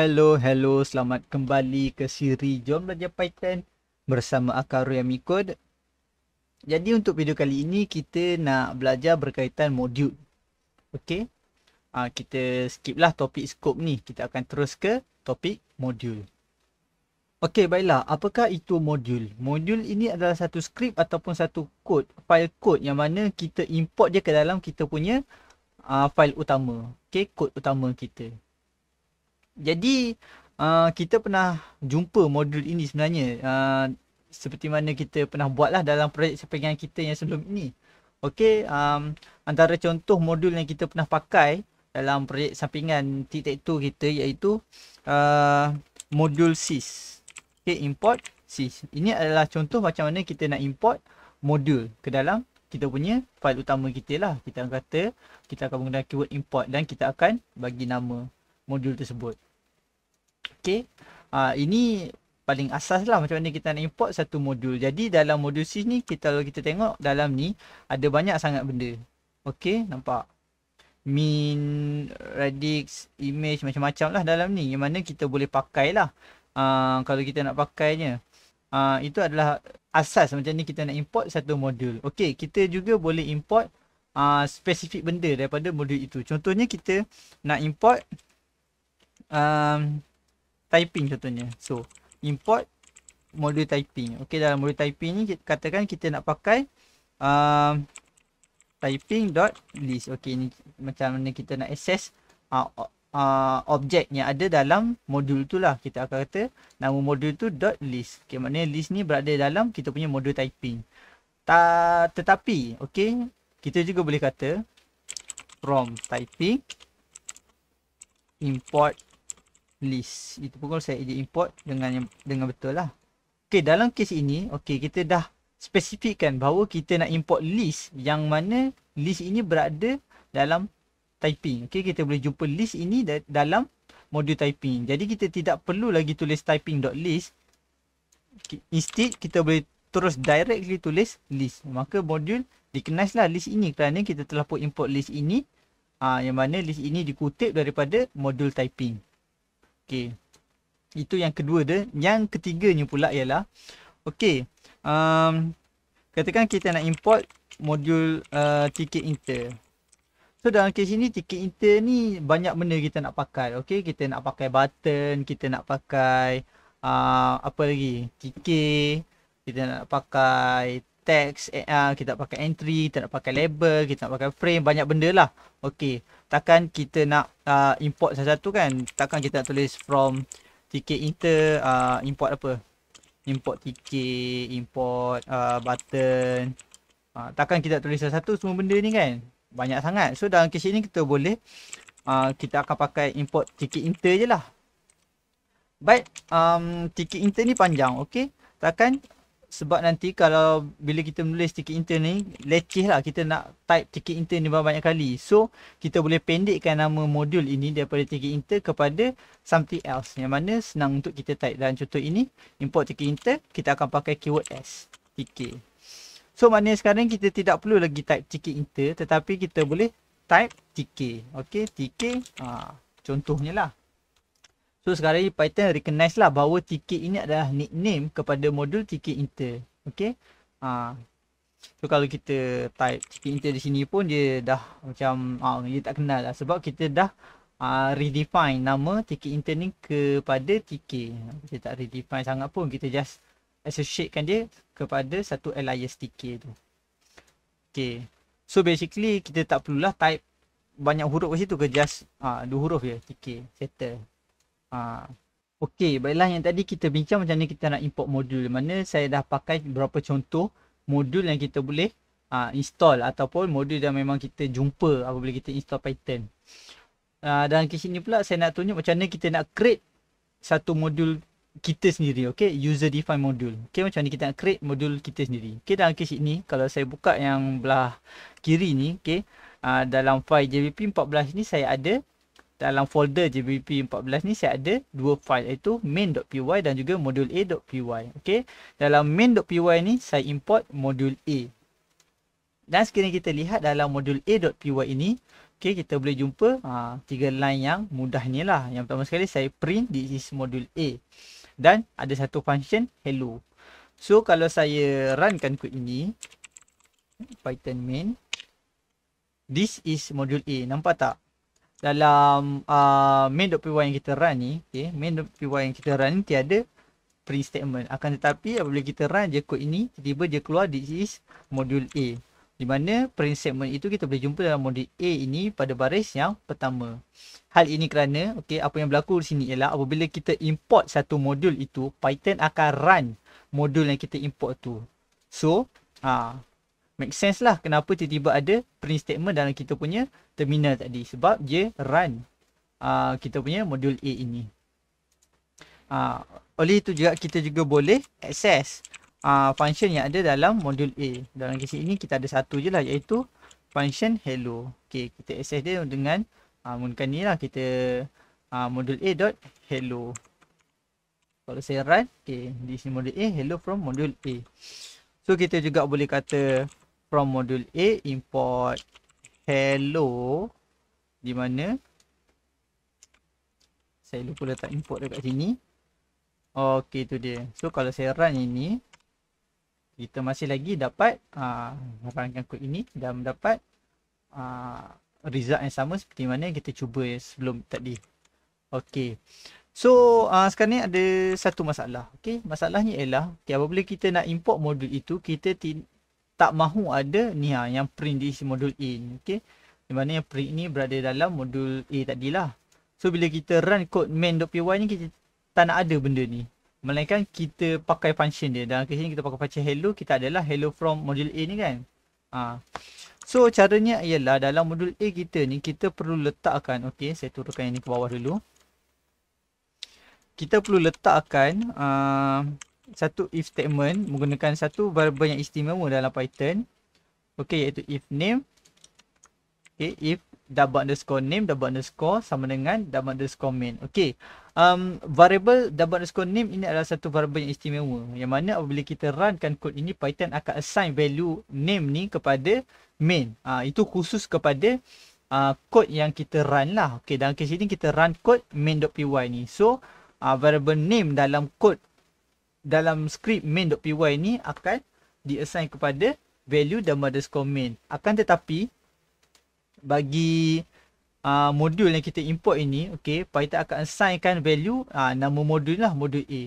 Hello, hello. Selamat kembali ke siri Jom Belajar Python bersama Akaru yang ikut. Jadi untuk video kali ini kita nak belajar berkaitan modul. Okey. Ah uh, kita skip lah topik scope ni. Kita akan terus ke topik modul. Okey, baiklah. Apakah itu modul? Modul ini adalah satu skrip ataupun satu kod, file kod yang mana kita import dia ke dalam kita punya uh, file utama. Okey, kod utama kita. Jadi uh, kita pernah jumpa modul ini sebenarnya uh, seperti mana kita pernah buatlah dalam projek sepenggan kita yang sebelum ini. Okey, um, antara contoh modul yang kita pernah pakai dalam projek sampingan titik tu kita iaitu uh, modul sys. Okey, import sys. Ini adalah contoh macam mana kita nak import modul ke dalam kita punya fail utama kita lah. Kita akan kata kita akan menggunakan keyword import dan kita akan bagi nama modul tersebut. Okay. Uh, ah, ini paling asas lah macam mana kita nak import satu modul. Jadi dalam modul C ni kita kalau kita tengok dalam ni ada banyak sangat benda. Okey, nampak. Min, radix, image macam-macam lah dalam ni. Yang mana kita boleh pakai lah. Uh, kalau kita nak pakainya. Uh, itu adalah asas macam ni kita nak import satu modul. Okey, kita juga boleh import uh, spesifik benda daripada modul itu. Contohnya kita nak import um, typing contohnya so import modul typing okey dalam modul typing ni katakan kita nak pakai uh, um, typing.list okey ni macam mana kita nak access uh, uh, objek yang ada dalam modul tu lah kita akan kata nama modul tu .list okey maknanya list ni berada dalam kita punya modul typing Ta tetapi okey kita juga boleh kata from typing import list. Itu pun kalau saya edit import dengan dengan betul lah. Okay, dalam kes ini, okay, kita dah spesifikkan bahawa kita nak import list yang mana list ini berada dalam typing. Okay, kita boleh jumpa list ini dalam modul typing. Jadi, kita tidak perlu lagi tulis typing.list. Okay, instead, kita boleh terus directly tulis list. Maka, modul recognize lah list ini kerana kita telah pun import list ini. Ah yang mana list ini dikutip daripada modul typing. Okey. Itu yang kedua dia. Yang ketiganya pula ialah okey. Um katakan kita nak import modul uh, tiket inter. So dalam kes ini tiket inter ni banyak benda kita nak pakai. Okey, kita nak pakai button, kita nak pakai uh, apa lagi? Tiket, kita nak pakai text uh, Kita nak pakai entry Kita nak pakai label Kita nak pakai frame Banyak benda lah Okey, Takkan kita nak uh, import satu-satu kan Takkan kita nak tulis from Ticket inter uh, Import apa Import tk, Import uh, button uh, Takkan kita tulis satu-satu semua benda ni kan Banyak sangat So dalam kes ini kita boleh uh, Kita akan pakai import ticket inter je lah Baik, um, Ticket inter ni panjang Okey, Takkan sebab nanti kalau bila kita menulis tiket inter ni leceh lah kita nak type tiket inter ni banyak kali so kita boleh pendekkan nama modul ini daripada tiket inter kepada something else yang mana senang untuk kita type dalam contoh ini import tiket inter kita akan pakai keyword s tiket so maknanya sekarang kita tidak perlu lagi type tiket inter tetapi kita boleh type tiket ok tiket ha, contohnya lah So sekarang ini Python recognize lah bahawa TK ini adalah nickname kepada modul TK Inter. Okay. Ha. So kalau kita type TK Inter di sini pun dia dah macam ha, dia tak kenal lah. Sebab kita dah ha, redefine nama TK Inter ni kepada TK. Kita tak redefine sangat pun. Kita just associate kan dia kepada satu alias TK tu. Okay. So basically kita tak perlulah type banyak huruf kat situ ke just ha, dua huruf je TK settle. Ha. Okey, baiklah yang tadi kita bincang macam ni kita nak import modul. Mana saya dah pakai beberapa contoh modul yang kita boleh ha, install ataupun modul yang memang kita jumpa apabila kita install Python. Ha, dan ke sini pula saya nak tunjuk macam ni kita nak create satu modul kita sendiri okey user define modul, okey macam ni kita nak create modul kita sendiri okey dan case ni kalau saya buka yang belah kiri ni okey uh, dalam file jvp 14 ni saya ada dalam folder JBP14 ni saya ada dua file iaitu main.py dan juga modul a.py. Okey. Dalam main.py ni saya import modul a. Dan sekarang kita lihat dalam modul a.py ini, okey kita boleh jumpa ha, tiga line yang mudah ni lah. Yang pertama sekali saya print this is modul a. Dan ada satu function hello. So kalau saya runkan kod ini Python main This is module A. Nampak tak? dalam uh, main.py yang kita run ni okay, main.py yang kita run ni tiada print statement akan tetapi apabila kita run je kod ini tiba-tiba dia keluar this is modul A di mana print statement itu kita boleh jumpa dalam modul A ini pada baris yang pertama hal ini kerana okay, apa yang berlaku di sini ialah apabila kita import satu modul itu Python akan run modul yang kita import tu so uh, make sense lah kenapa tiba-tiba ada print statement dalam kita punya terminal tadi sebab dia run uh, kita punya modul A ini uh, oleh itu juga kita juga boleh access uh, function yang ada dalam modul A dalam kes ini kita ada satu je lah iaitu function hello okay, kita access dia dengan uh, menggunakan ni lah kita uh, modul A dot hello kalau saya run, okay, di sini modul A, hello from modul A. So, kita juga boleh kata from module A import hello di mana saya lupa letak import dekat sini ok tu dia so kalau saya run ini kita masih lagi dapat uh, ah, runkan kod ini dan mendapat uh, result yang sama seperti mana kita cuba sebelum tadi ok so uh, sekarang ni ada satu masalah ok masalahnya ialah okay, apabila kita nak import modul itu kita tak mahu ada ni ha, yang print di isi modul A ni. Okay. Di mana yang print ni berada dalam modul A lah. So bila kita run kod main.py ni kita tak nak ada benda ni. Melainkan kita pakai function dia. Dalam kes ni kita pakai function hello. Kita adalah hello from modul A ni kan. Ha. So caranya ialah dalam modul A kita ni kita perlu letakkan. Okay saya turunkan yang ni ke bawah dulu. Kita perlu letakkan uh, satu if statement menggunakan satu variable yang istimewa dalam Python. Okey iaitu if name. Okey if double underscore name double underscore sama dengan double underscore main. Okey. Um, variable double underscore name ini adalah satu variable yang istimewa. Yang mana apabila kita runkan kod ini Python akan assign value name ni kepada main. Ha, itu khusus kepada uh, kod yang kita run lah. Okey dalam kes ini kita run kod main.py ni. So uh, variable name dalam kod dalam script main.py ni akan diassign kepada value dan underscore comment. Akan tetapi bagi uh, modul yang kita import ini, okay, Python akan assignkan value uh, nama modul lah, modul A.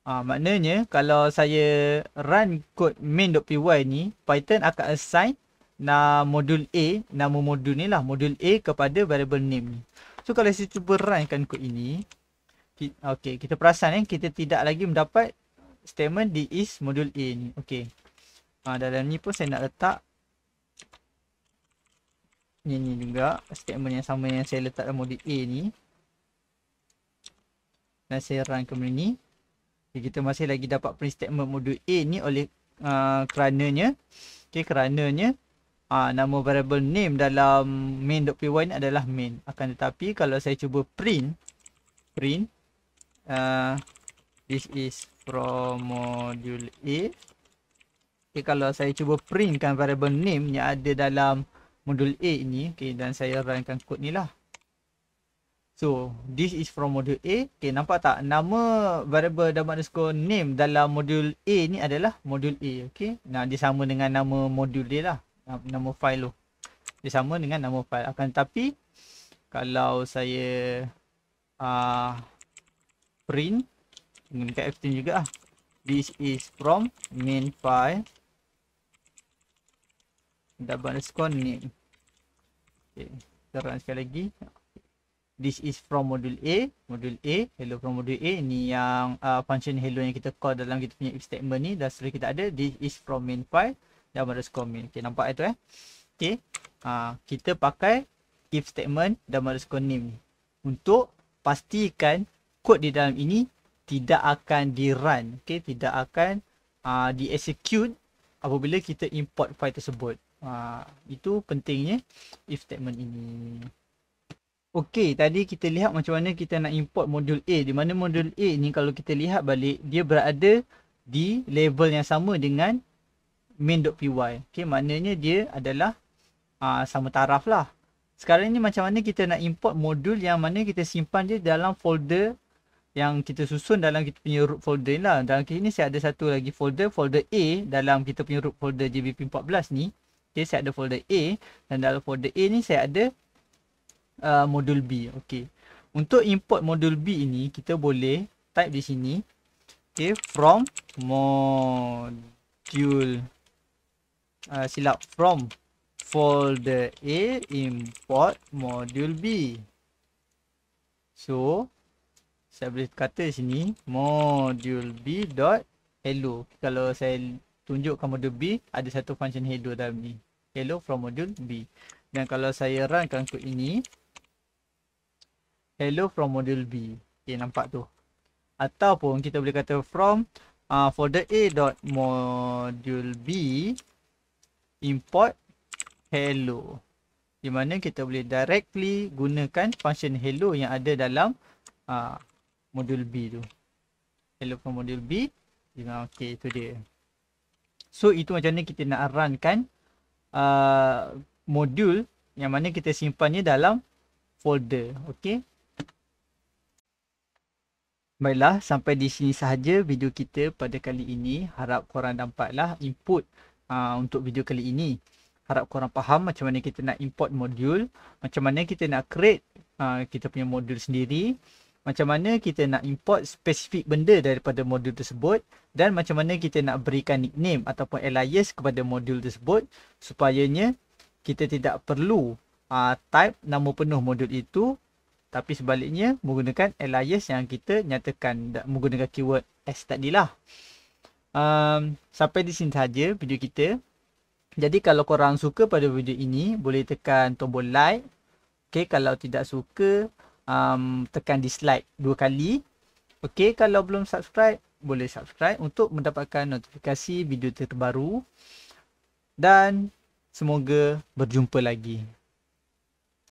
Uh, maknanya kalau saya run code main.py ni, Python akan assign na modul A, nama modul ni lah, modul A kepada variable name ni. So kalau saya cuba runkan code ini, Okay, kita perasan eh. Kita tidak lagi mendapat statement di is modul A ni. Okay. Ha, dalam ni pun saya nak letak. Ni ni juga. Statement yang sama yang saya letak dalam modul A ni. Dan saya run ke benda ni. Okay, kita masih lagi dapat print statement modul A ni oleh uh, kerananya. Okay, kerananya. Uh, nama variable name dalam main.py ni adalah main. Akan tetapi kalau saya cuba print. Print uh, this is from module A. Okay, kalau saya cuba printkan variable name yang ada dalam modul A ini, okay, dan saya runkan kod ni lah. So, this is from modul A. Okay, nampak tak? Nama variable dan underscore name dalam modul A ni adalah modul A. Okay, nah, dia sama dengan nama modul dia lah. Nama file tu. Dia sama dengan nama file. Akan tapi kalau saya uh, print dengan dekat F10 juga lah. This is from main file double underscore name. Okay. Kita run sekali lagi. This is from module A. Module A. Hello from module A. Ni yang uh, function hello yang kita call dalam kita punya if statement ni. Dah sudah kita ada. This is from main file. double underscore main. Okay. Nampak itu lah eh. Okay. Uh, kita pakai if statement double underscore name ni. Untuk pastikan kod di dalam ini tidak akan di run okay? tidak akan uh, di execute apabila kita import file tersebut uh, itu pentingnya if statement ini Okey, tadi kita lihat macam mana kita nak import modul A. Di mana modul A ni kalau kita lihat balik, dia berada di level yang sama dengan main.py. Okey, maknanya dia adalah uh, sama taraf lah. Sekarang ni macam mana kita nak import modul yang mana kita simpan dia dalam folder yang kita susun dalam kita punya root folder ni lah. Dalam kes ni saya ada satu lagi folder. Folder A dalam kita punya root folder JVP14 ni. Okay, saya ada folder A. Dan dalam folder A ni saya ada uh, modul B. Okay. Untuk import modul B ni, kita boleh type di sini. Okay, from module. Uh, silap. From folder A import module B. So, saya boleh kata di sini module b dot hello kalau saya tunjukkan module b ada satu function hello dalam ni hello from module b dan kalau saya runkan kod ini hello from module b okay, nampak tu ataupun kita boleh kata from uh, folder a dot module b import hello di mana kita boleh directly gunakan function hello yang ada dalam uh, modul B tu. Hello from modul B. Yeah, okay, itu dia. So, itu macam ni kita nak run kan uh, modul yang mana kita simpannya dalam folder. Okay. Baiklah, sampai di sini sahaja video kita pada kali ini. Harap korang dapatlah input uh, untuk video kali ini. Harap korang faham macam mana kita nak import modul. Macam mana kita nak create uh, kita punya modul sendiri macam mana kita nak import spesifik benda daripada modul tersebut dan macam mana kita nak berikan nickname ataupun alias kepada modul tersebut supayanya kita tidak perlu uh, type nama penuh modul itu tapi sebaliknya menggunakan alias yang kita nyatakan menggunakan keyword S tadilah. Um, sampai di sini saja video kita. Jadi kalau korang suka pada video ini boleh tekan tombol like. Okay, kalau tidak suka um, tekan dislike dua kali. Okey, kalau belum subscribe, boleh subscribe untuk mendapatkan notifikasi video terbaru. Dan semoga berjumpa lagi.